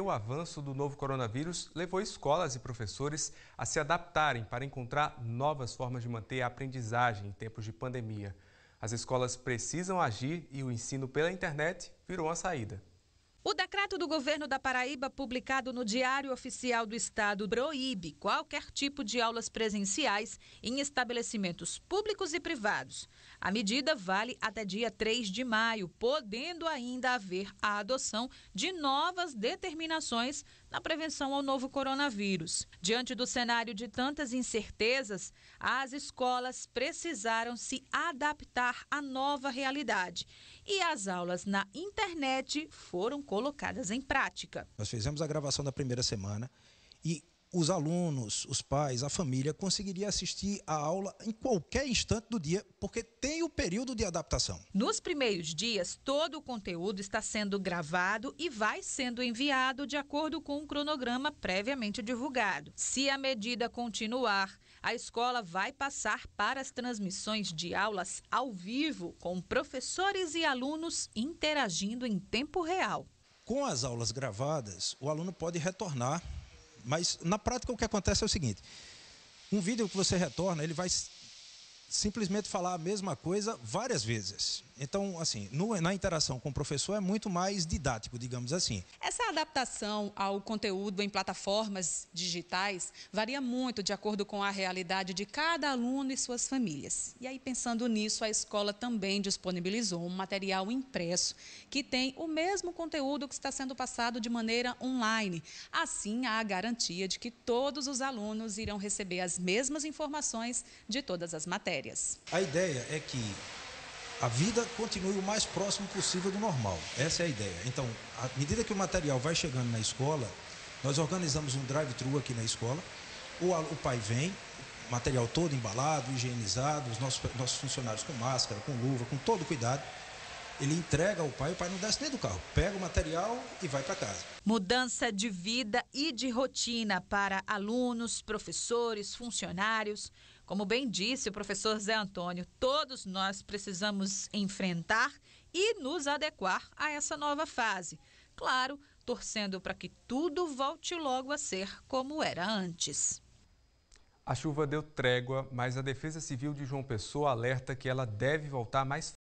o avanço do novo coronavírus levou escolas e professores a se adaptarem para encontrar novas formas de manter a aprendizagem em tempos de pandemia. As escolas precisam agir e o ensino pela internet virou a saída. O decreto do governo da Paraíba, publicado no Diário Oficial do Estado, proíbe qualquer tipo de aulas presenciais em estabelecimentos públicos e privados. A medida vale até dia 3 de maio, podendo ainda haver a adoção de novas determinações na prevenção ao novo coronavírus. Diante do cenário de tantas incertezas, as escolas precisaram se adaptar à nova realidade e as aulas na internet foram colocadas em prática. Nós fizemos a gravação da primeira semana e os alunos, os pais, a família conseguiria assistir a aula em qualquer instante do dia, porque tem o período de adaptação. Nos primeiros dias, todo o conteúdo está sendo gravado e vai sendo enviado de acordo com o um cronograma previamente divulgado. Se a medida continuar, a escola vai passar para as transmissões de aulas ao vivo, com professores e alunos interagindo em tempo real. Com as aulas gravadas, o aluno pode retornar, mas na prática o que acontece é o seguinte: um vídeo que você retorna, ele vai simplesmente falar a mesma coisa várias vezes. Então, assim, no, na interação com o professor é muito mais didático, digamos assim. Essa adaptação ao conteúdo em plataformas digitais varia muito de acordo com a realidade de cada aluno e suas famílias. E aí, pensando nisso, a escola também disponibilizou um material impresso que tem o mesmo conteúdo que está sendo passado de maneira online. Assim, há a garantia de que todos os alunos irão receber as mesmas informações de todas as matérias. A ideia é que a vida continue o mais próximo possível do normal. Essa é a ideia. Então, à medida que o material vai chegando na escola, nós organizamos um drive-thru aqui na escola. O, o pai vem, material todo embalado, higienizado, os nossos, nossos funcionários com máscara, com luva, com todo cuidado. Ele entrega ao pai, o pai não desce nem do carro, pega o material e vai para casa. Mudança de vida e de rotina para alunos, professores, funcionários. Como bem disse o professor Zé Antônio, todos nós precisamos enfrentar e nos adequar a essa nova fase. Claro, torcendo para que tudo volte logo a ser como era antes. A chuva deu trégua, mas a Defesa Civil de João Pessoa alerta que ela deve voltar mais